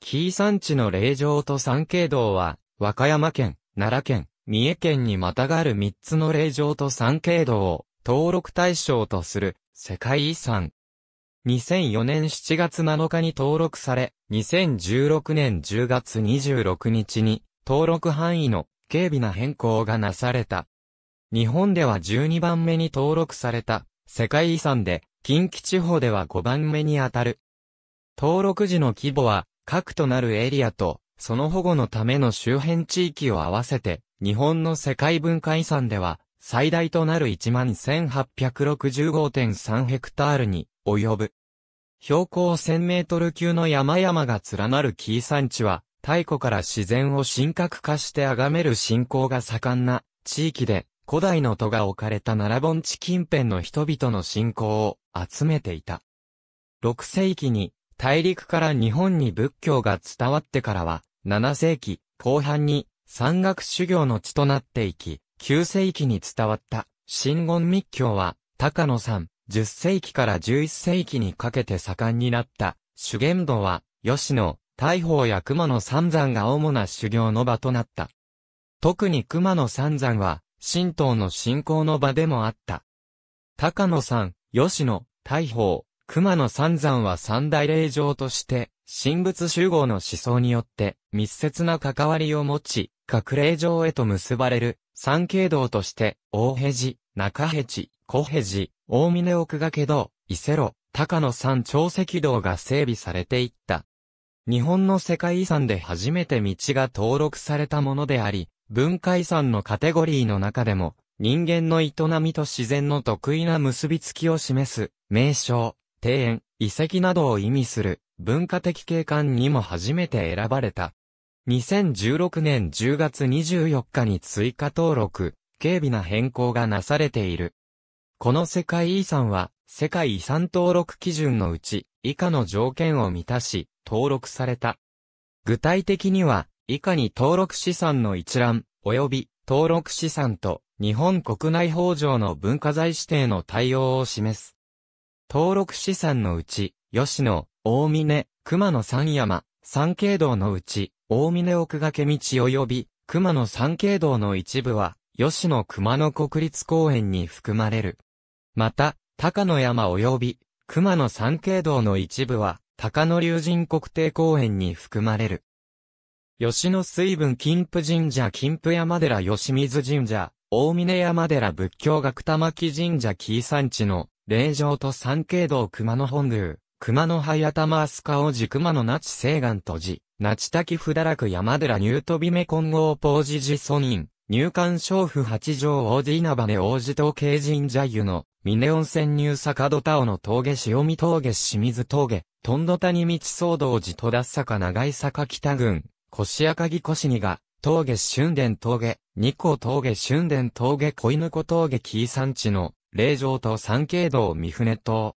紀伊山地の霊場と山景道は、和歌山県、奈良県、三重県にまたがる三つの霊場と山景道を登録対象とする世界遺産。2004年7月7日に登録され、2016年10月26日に登録範囲の軽微な変更がなされた。日本では12番目に登録された世界遺産で、近畿地方では5番目にあたる。登録時の規模は核となるエリアと、その保護のための周辺地域を合わせて、日本の世界文化遺産では、最大となる11,865.3ヘクタールに及ぶ。標高1000メートル級の山々が連なる紀伊山地は、太古から自然を神格化して崇める信仰が盛んな地域で、古代の都が置かれた奈良盆地近辺の人々の信仰を集めていた。6世紀に大陸から日本に仏教が伝わってからは、7世紀後半に山岳修行の地となっていき、9世紀に伝わった真言密教は、高野山、10世紀から11世紀にかけて盛んになった修験道は、吉野、大宝や熊野三山が主な修行の場となった。特に熊野三山は、神道の信仰の場でもあった。高野山、吉野、大宝、熊野三山は三大霊場として、神仏集合の思想によって密接な関わりを持ち、各霊場へと結ばれる三景道として、大辺寺、中辺寺、小辺寺、大峰奥掛道、伊勢路、高野山長石道が整備されていった。日本の世界遺産で初めて道が登録されたものであり、文化遺産のカテゴリーの中でも、人間の営みと自然の得意な結びつきを示す名称、庭園、遺跡などを意味する文化的景観にも初めて選ばれた。2016年10月24日に追加登録、軽微な変更がなされている。この世界遺産は、世界遺産登録基準のうち、以下の条件を満たし、登録された。具体的には、以下に登録資産の一覧、及び登録資産と、日本国内法上の文化財指定の対応を示す。登録資産のうち、吉野、大峰、熊野山山、山景道のうち、大峰奥掛道及び、熊野山景道の一部は、吉野熊野国立公園に含まれる。また、高野山及び、熊野山景道の一部は、高野竜神国定公園に含まれる。吉野水分金峰神社金峰山寺吉水神社、大峰山寺仏教学玉木神社紀伊山地の霊場と三景道熊野本宮、熊野灰頭飛鳥寺熊野那智西岸都寺、那智滝不堕落山寺入飛び目混合ジ寺寺祖人、入管娼婦八条王子稲葉根王子東慶神社湯の、峰温泉入坂戸田尾の峠潮見峠清水峠、ンド谷道騒動寺戸田坂長井坂北郡、腰赤木腰にが、峠春殿峠、二甲峠春殿峠小犬子峠紀伊山地の、霊場と三景道三船島。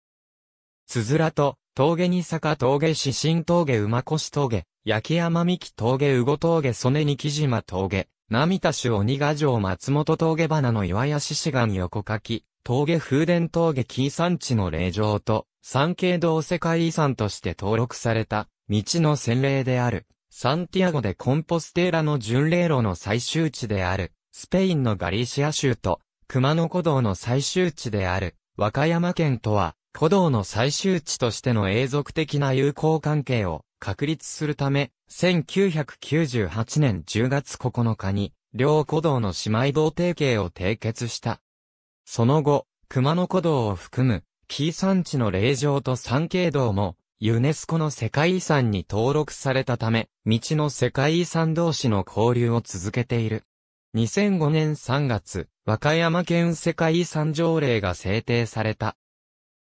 つづらと、峠に坂峠四新峠馬越峠、焼山三木峠後峠曽根に木島峠、涙市鬼ヶ城松本峠花の岩屋獅子岩横書き、峠風伝峠紀山地の霊場と、三景道世界遺産として登録された、道の洗礼である、サンティアゴでコンポステーラの巡礼路の最終地である、スペインのガリシア州と、熊野古道の最終地である、和歌山県とは、古道の最終地としての永続的な友好関係を確立するため、1998年10月9日に、両古道の姉妹道提携を締結した。その後、熊野古道を含む、紀伊山地の霊場と山系道も、ユネスコの世界遺産に登録されたため、道の世界遺産同士の交流を続けている。2005年3月、和歌山県世界遺産条例が制定された。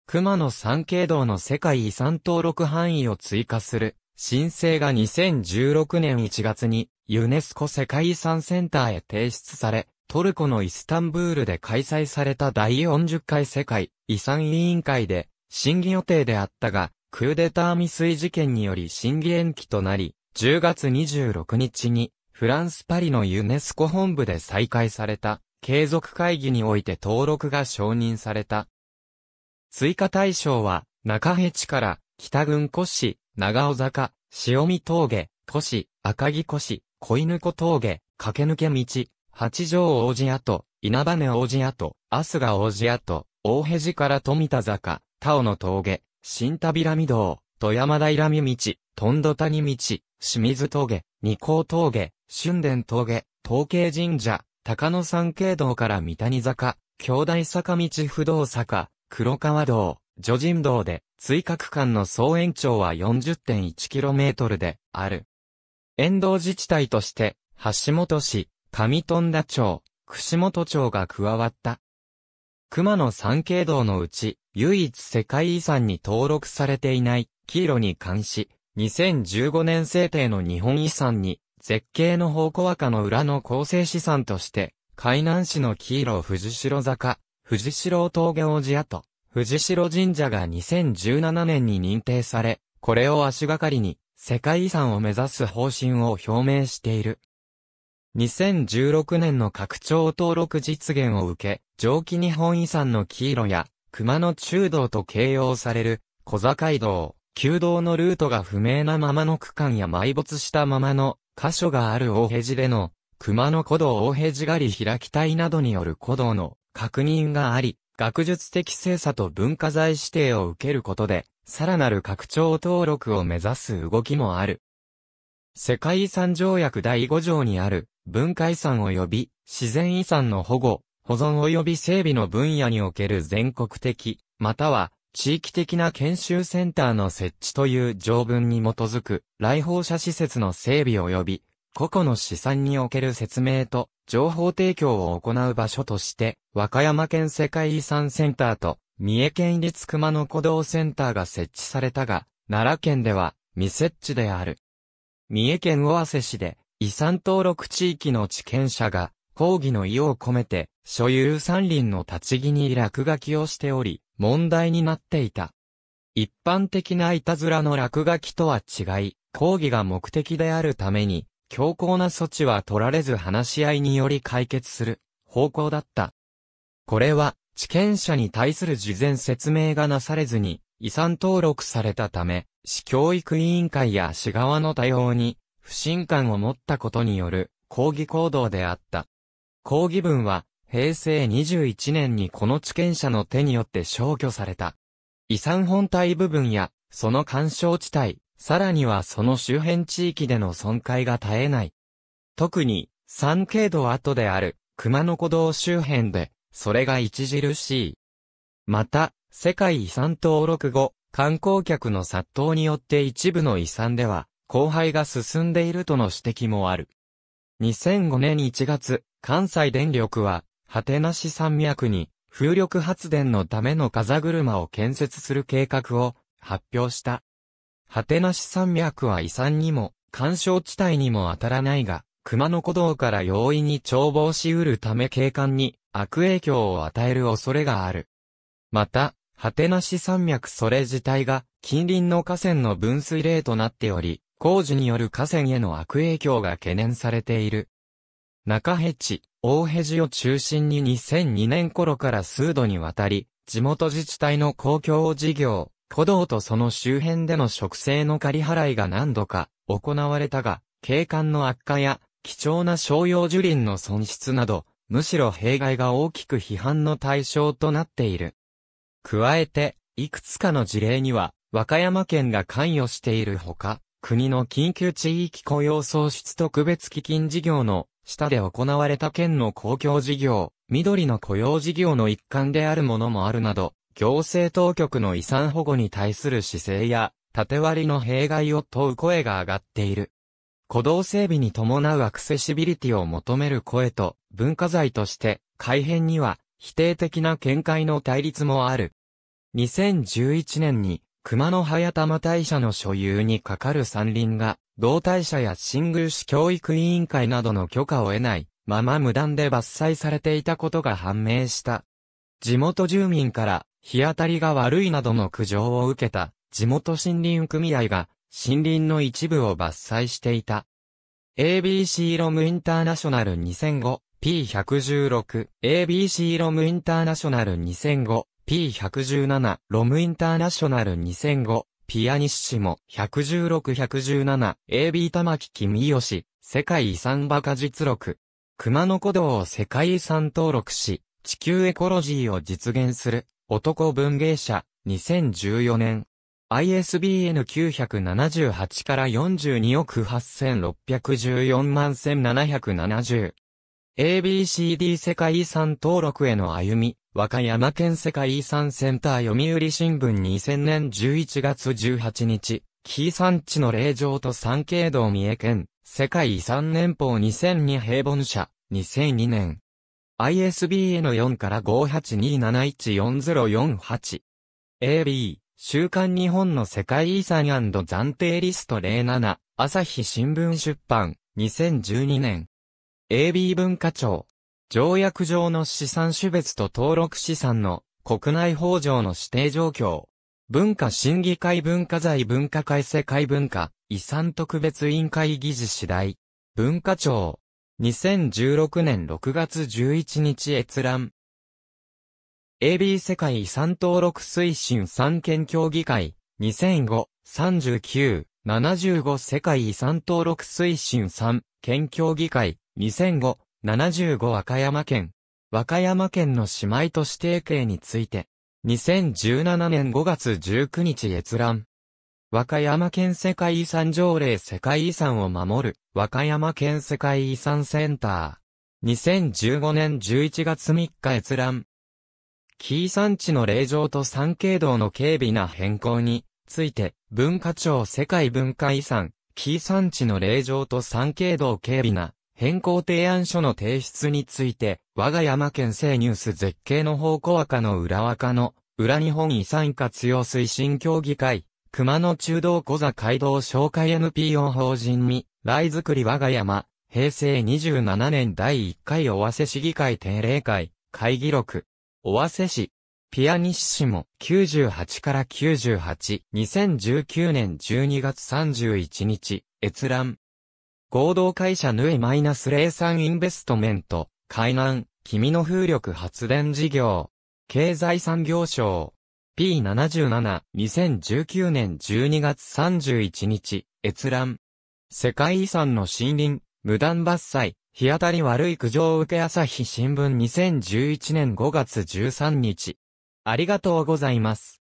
熊野三景道の世界遺産登録範囲を追加する申請が2016年1月にユネスコ世界遺産センターへ提出され、トルコのイスタンブールで開催された第40回世界遺産委員会で審議予定であったが、クーデター未遂事件により審議延期となり、10月26日にフランスパリのユネスコ本部で再開された、継続会議において登録が承認された。追加対象は、中辺地から、北郡古市、長尾坂、塩見峠、古市、赤城古市、小犬子峠、駆け抜け道、八条王子跡、稲羽王子跡、飛鳥王子跡、大辺地から富田坂、田尾の峠、新田平見道、富山平見道、富ど谷道、清水峠、二高峠、春殿峠、東慶神社、高野山経道から三谷坂、兄弟坂道不動坂、黒川道、女人道で、追加区間の総延長は 40.1km で、ある。沿道自治体として、橋本市、上富田町、串本町が加わった。熊野三景道のうち、唯一世界遺産に登録されていない、黄色に関し、2015年制定の日本遺産に絶景の宝庫赤の裏の構成資産として、海南市の黄色藤城坂、藤城峠王子跡、藤城神社が2017年に認定され、これを足がかりに、世界遺産を目指す方針を表明している。2016年の拡張登録実現を受け、上記日本遺産の黄色や、熊野中道と形容される、小坂井道、旧道のルートが不明なままの区間や埋没したままの箇所がある大平寺での、熊野古道大平寺狩り開き隊などによる古道の確認があり、学術的精査と文化財指定を受けることで、さらなる拡張登録を目指す動きもある。世界遺産条約第5条にある、文化遺産及び自然遺産の保護、保存及び整備の分野における全国的、または地域的な研修センターの設置という条文に基づく来訪者施設の整備及び個々の資産における説明と情報提供を行う場所として和歌山県世界遺産センターと三重県立熊野古道センターが設置されたが奈良県では未設置である。三重県尾鷲市で遺産登録地域の地権者が抗議の意を込めて所有山林の立ち木に落書きをしており、問題になっていた。一般的ないたずらの落書きとは違い、抗議が目的であるために、強硬な措置は取られず話し合いにより解決する方向だった。これは、地権者に対する事前説明がなされずに、遺産登録されたため、市教育委員会や市側の対応に、不信感を持ったことによる、抗議行動であった。抗議文は、平成21年にこの地権者の手によって消去された。遺産本体部分や、その干渉地帯、さらにはその周辺地域での損壊が絶えない。特に、三景道跡である、熊野古道周辺で、それが著しい。また、世界遺産登録後、観光客の殺到によって一部の遺産では、荒廃が進んでいるとの指摘もある。2005年1月、関西電力は、果てなし山脈に風力発電のための風車を建設する計画を発表した。果てなし山脈は遺産にも、干渉地帯にも当たらないが、熊野古道から容易に眺望し得るため景観に悪影響を与える恐れがある。また、果てなし山脈それ自体が近隣の河川の分水嶺となっており、工事による河川への悪影響が懸念されている。中辺地、大辺地を中心に2002年頃から数度にわたり、地元自治体の公共事業、古道とその周辺での植生の仮払いが何度か行われたが、景観の悪化や貴重な商用樹林の損失など、むしろ弊害が大きく批判の対象となっている。加えて、いくつかの事例には、和歌山県が関与しているほか、国の緊急地域雇用創出特別基金事業の下で行われた県の公共事業、緑の雇用事業の一環であるものもあるなど、行政当局の遺産保護に対する姿勢や、縦割りの弊害を問う声が上がっている。鼓動整備に伴うアクセシビリティを求める声と、文化財として、改変には、否定的な見解の対立もある。2011年に、熊野早玉大社の所有にかかる山林が、同体者や新宮市教育委員会などの許可を得ないまま無断で伐採されていたことが判明した。地元住民から日当たりが悪いなどの苦情を受けた地元森林組合が森林の一部を伐採していた。ABC ロムインターナショナル 2005P116、ABC ロムインターナショナル 2005P117、ロムインターナショナル2005、ピアニッシモ、116-117、AB 玉木君し世界遺産馬鹿実録。熊野古道を世界遺産登録し、地球エコロジーを実現する、男文芸者、2014年。ISBN 978から42億8614万1770。ABCD 世界遺産登録への歩み、和歌山県世界遺産センター読売新聞2000年11月18日、紀伊山地の霊場と三景道三重県、世界遺産年報2002平凡社、2002年。ISBN4 から5827144048。AB、週刊日本の世界遺産暫定リスト07、朝日新聞出版、2012年。AB 文化庁、条約上の資産種別と登録資産の国内法上の指定状況。文化審議会文化財文化会世界文化遺産特別委員会議事次第。文化庁。2016年6月11日閲覧。AB 世界遺産登録推進三権協議会。2005、39、75世界遺産登録推進3、県協議会。2005、75和歌山県、和歌山県の姉妹都市提携について、2017年5月19日閲覧。和歌山県世界遺産条例世界遺産を守る、和歌山県世界遺産センター。2015年11月3日閲覧。紀伊山地の霊場と山景道の軽微な変更について、文化庁世界文化遺産、紀伊山地の霊場と山景道軽微な変更提案書の提出について、我が山県生ニュース絶景の方向赤の裏若の、裏日本遺産活用推進協議会、熊野中道小座街道紹介 NPO 法人未来づくり我が山、平成27年第1回尾鷲市議会定例会、会議録、尾鷲市、ピアニッシモ98から98、2019年12月31日、閲覧。合同会社ヌエ -03 インベストメント、海南、君の風力発電事業、経済産業省、P77、2019年12月31日、閲覧。世界遺産の森林、無断伐採、日当たり悪い苦情を受け朝日新聞2011年5月13日。ありがとうございます。